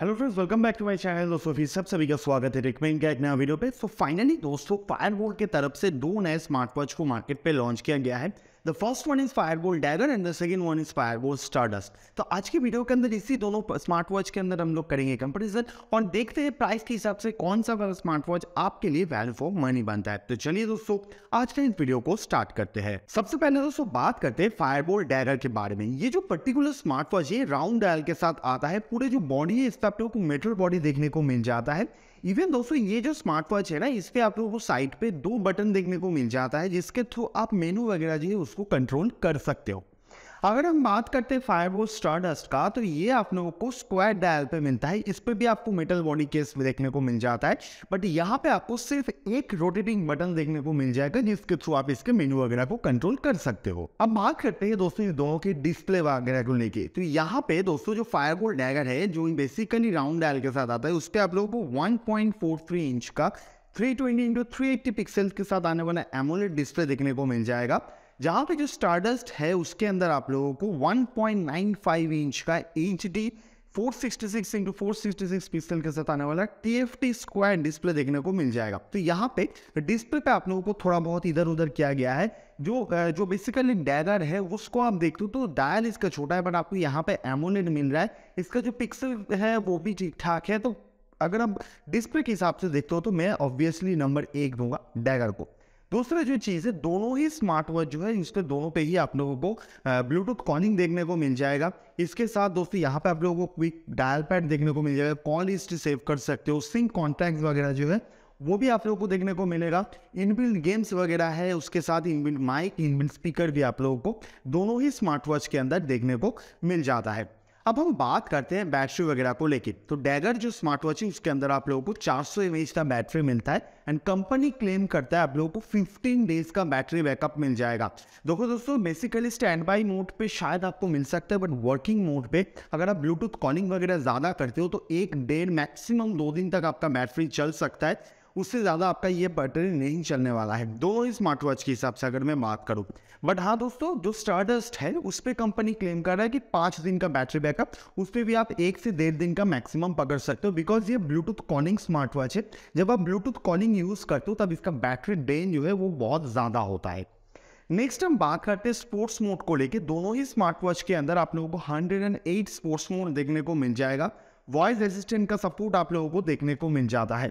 hello friends welcome back to my channel दोस्तों फिर सब सभी का स्वागत है रिकमेंड का एक नया वीडियो पे तो फाइनली दोस्तों फायरवोल्ट की तरफ से दो नए स्मार्ट वॉच को मार्केट पे लॉन्च किया गया है the first one is Fire Dagger and the second one is Fire Boltt Stardust तो आज की वीडियो के अंदर इसी दोनों स्मार्ट वॉच के अंदर हम लोग करेंगे कंपेरिजन और देखते हैं प्राइस के हिसाब से कौन सा स्मार्ट वॉच आपके लिए वैल्यू फॉर मनी बनता है तो चलिए दोस्तों आज के इस वीडियो को स्टार्ट करते हैं सबसे पहले दोस्तों बात करते हैं फायरबोल डैगर के बारे में ये जो पर्टिकुलर स्मार्ट वॉच है राउंड डायल के साथ आता है पूरे जो बॉडी है इस पर आप लोग मेटल बॉडी देखने को मिल जाता है इवन दोस्तों ये जो स्मार्ट वॉच है ना इस पर आप लोगों को साइट पे दो बटन देखने को मिल जाता है जिसके थ्रू आप मेनू वगैरह जो है उसको कंट्रोल कर सकते हो अगर हम बात करते हैं फायरबोल स्टारडस्ट का तो ये आप लोगों को स्क्वायर डायल पे मिलता है इस पर भी आपको मेटल बॉडी केस देखने को मिल जाता है बट यहाँ पे आपको सिर्फ एक रोटेटिंग बटन देखने को मिल जाएगा जिसके थ्रू आप इसके मेन्यू वगैरह को कंट्रोल कर सकते हो अब बात करते हैं दोस्तों दोनों के डिस्प्ले वगैरह को लेके तो यहाँ पे दोस्तों जो फायरबोल डैगर है जो बेसिकली राउंड डायल के साथ आता है उस पर आप लोगों को वन इंच का 320 ट्वेंटी इंटू थ्री पिक्सल के साथ आने वाला एमोलेट डिस्प्ले देखने को मिल जाएगा जहाँ पे जो स्टारडस्ट है उसके अंदर आप लोगों को 1.95 इंच का H D six into four pixel के साथ आने वाला T F T square display देखने को मिल जाएगा तो यहाँ पे डिस्प्ले पे आप लोगों को थोड़ा बहुत इधर उधर किया गया है जो जो बेसिकली डैगर है उसको आप देखते हो तो डायल इसका छोटा है बट आपको यहाँ पे एमोलेड मिल रहा है इसका जो पिक्सल है वो भी ठीक ठाक है तो अगर आप डिस्प्ले के हिसाब से देखते हो तो मैं ऑब्वियसली नंबर एक दूंगा डैगर को दूसरा जो चीज़ है दोनों ही स्मार्ट वॉच जो है इस पर दोनों पे ही आप लोगों को ब्लूटूथ कॉलिंग देखने को मिल जाएगा इसके साथ दोस्तों यहाँ पे आप लोगों को क्विक डायल पैड देखने को मिल जाएगा कॉल लिस्ट सेव कर सकते हो सिंक कॉन्टैक्ट वगैरह जो है वो भी आप लोगों को देखने को मिलेगा इनबिल्ड गेम्स वगैरह है उसके साथ इनबिल्ड माइक इनबिल्ड स्पीकर भी आप लोगों को दोनों ही स्मार्ट वॉच के अंदर देखने को मिल जाता है अब हम बात करते हैं बैटरी वगैरह को लेकर तो डैगर जो स्मार्ट वॉच है उसके अंदर आप लोगों को 400 सौ का बैटरी मिलता है एंड कंपनी क्लेम करता है आप लोगों को 15 डेज का बैटरी बैकअप मिल जाएगा देखो दोस्तों बेसिकली स्टैंड बाई मोड पे शायद आपको मिल सकता है बट वर्किंग मोड पे अगर आप ब्लूटूथ कॉलिंग वगैरह ज़्यादा करते हो तो एक डेढ़ मैक्सिमम दो दिन तक आपका बैटरी चल सकता है उससे ज़्यादा आपका ये बैटरी नहीं चलने वाला है दोनों स्मार्ट वॉच के हिसाब से अगर मैं बात करूँ बट हाँ दोस्तों जो स्टारडस्ट है उस पर कंपनी क्लेम कर रहा है कि पाँच दिन का बैटरी बैकअप उस पर भी आप एक से डेढ़ दिन का मैक्सिमम पकड़ सकते हो बिकॉज ये ब्लूटूथ कॉलिंग स्मार्ट वॉच है जब आप ब्लूटूथ कॉलिंग यूज़ करते हो तब इसका बैटरी ड्रेन जो है वो बहुत ज़्यादा होता है नेक्स्ट हम बात करते हैं स्पोर्ट्स मोड को लेके दोनों ही स्मार्ट वॉच के अंदर आप लोगों को 108 स्पोर्ट्स मोड देखने को मिल जाएगा वॉइस असिस्टेंट का सपोर्ट आप लोगों को देखने को मिल जाता है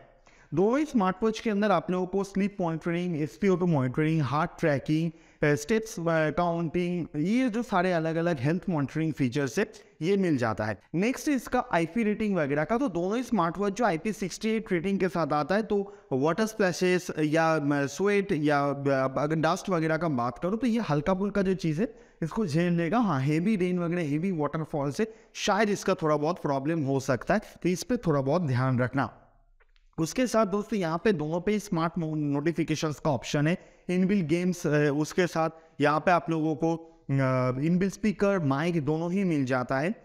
दो स्मार्ट वॉच के अंदर आप लोगों को sleep monitoring S P O monitoring heart tracking steps counting ये जो सारे अलग अलग हेल्थ मॉनिटरिंग फीचर्स है ये मिल जाता है नेक्स्ट इसका आईपी रेटिंग वगैरह का तो दोनों स्मार्ट वॉच जो I P sixty eight rating के साथ आता है तो वाटर स्प्लैशेस या स्वेट uh, या uh, अगर डस्ट वगैरह का बात करो तो ये हल्का फुल्का जो चीज़ है इसको झेल लेगा हाँ हेवी रेन वगैरह हेवी वाटरफॉल से शायद इसका थोड़ा बहुत प्रॉब्लम हो सकता है तो इस पर थोड़ा बहुत ध्यान रखना उसके साथ दोस्तों यहाँ पे दोनों पे स्मार्ट नोटिफिकेशन का ऑप्शन है इनबिल गेम्स उसके साथ यहाँ पे आप लोगों को इनबिल स्पीकर माइक दोनों ही मिल जाता है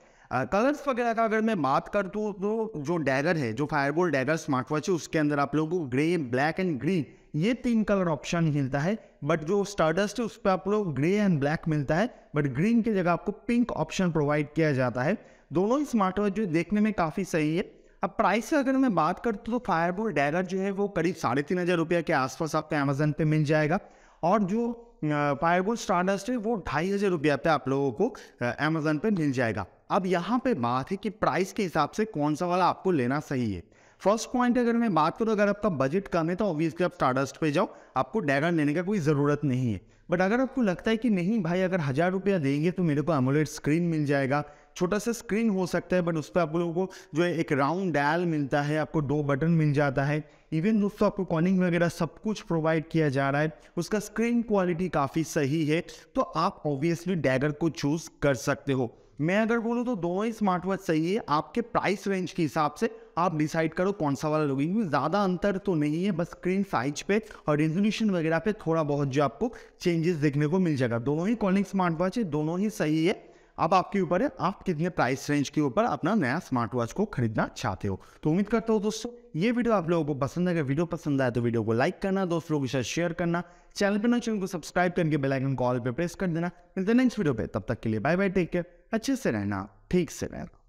कलर्स वगैरह का अगर मैं बात कर दूँ तो जो डैगर है जो फायरबोल डैगर स्मार्ट वॉच है उसके अंदर आप लोगों को ग्रे ब्लैक एंड ग्रीन ये तीन कलर ऑप्शन मिलता है बट जो स्टारडस्ट है उस पर आप लोग ग्रे एंड ब्लैक मिलता है बट ग्रीन की जगह आपको पिंक ऑप्शन प्रोवाइड किया जाता है दोनों ही स्मार्ट वॉच जो देखने में काफ़ी सही है अब प्राइस अगर मैं बात करूँ तो फायरबोल डैगर जो है वो करीब साढ़े तीन हज़ार रुपये के आसपास आपको अमेजन पे मिल जाएगा और जो फायरबोल स्टारडस्ट है वो ढाई हज़ार रुपया पे आप लोगों को अमेजन पे मिल जाएगा अब यहाँ पे बात है कि प्राइस के हिसाब से कौन सा वाला आपको लेना सही है फर्स्ट पॉइंट अगर मैं बात करूँ अगर आपका बजट कम है तो ऑब्वियसली आप स्टारडस्ट पे जाओ आपको डैगर लेने का कोई ज़रूरत नहीं है बट अगर आपको लगता है कि नहीं भाई अगर हज़ार रुपया देंगे तो मेरे को अमोलेट स्क्रीन मिल जाएगा छोटा सा स्क्रीन हो सकता है बट उस पर आप लोगों को जो है एक राउंड डायल मिलता है आपको दो बटन मिल जाता है इवन दोस्तों आपको कॉलिंग वगैरह सब कुछ प्रोवाइड किया जा रहा है उसका स्क्रीन क्वालिटी काफ़ी सही है तो आप ऑब्वियसली डैगर को चूज़ कर सकते हो मैं अगर बोलूँ तो दोनों ही स्मार्ट वॉच सही है आपके प्राइस रेंज के हिसाब से आप डिसाइड करो कौन सा वाला लोगे क्योंकि ज़्यादा अंतर तो नहीं है बस स्क्रीन साइज पे और रेजोल्यूशन वगैरह पे थोड़ा बहुत जो आपको चेंजेस देखने को मिल जाएगा दोनों ही कॉलिंग स्मार्ट वॉच है दोनों ही सही है अब आपके ऊपर है आप कितने प्राइस रेंज के ऊपर अपना नया स्मार्ट वॉच को खरीदना चाहते हो तो उम्मीद करता हूँ दोस्तों ये वीडियो आप लोगों को पसंद है अगर वीडियो पसंद आए तो वीडियो को लाइक करना दोस्तों लोगों के साथ शेयर करना चैनल पर ना तो चैनल को सब्सक्राइब करके बेलाइकन कॉल पर प्रेस कर देना मिलते नेक्स्ट वीडियो पे तब तक के लिए बाय बाय टेक केयर अच्छे से रहना ठीक से रहना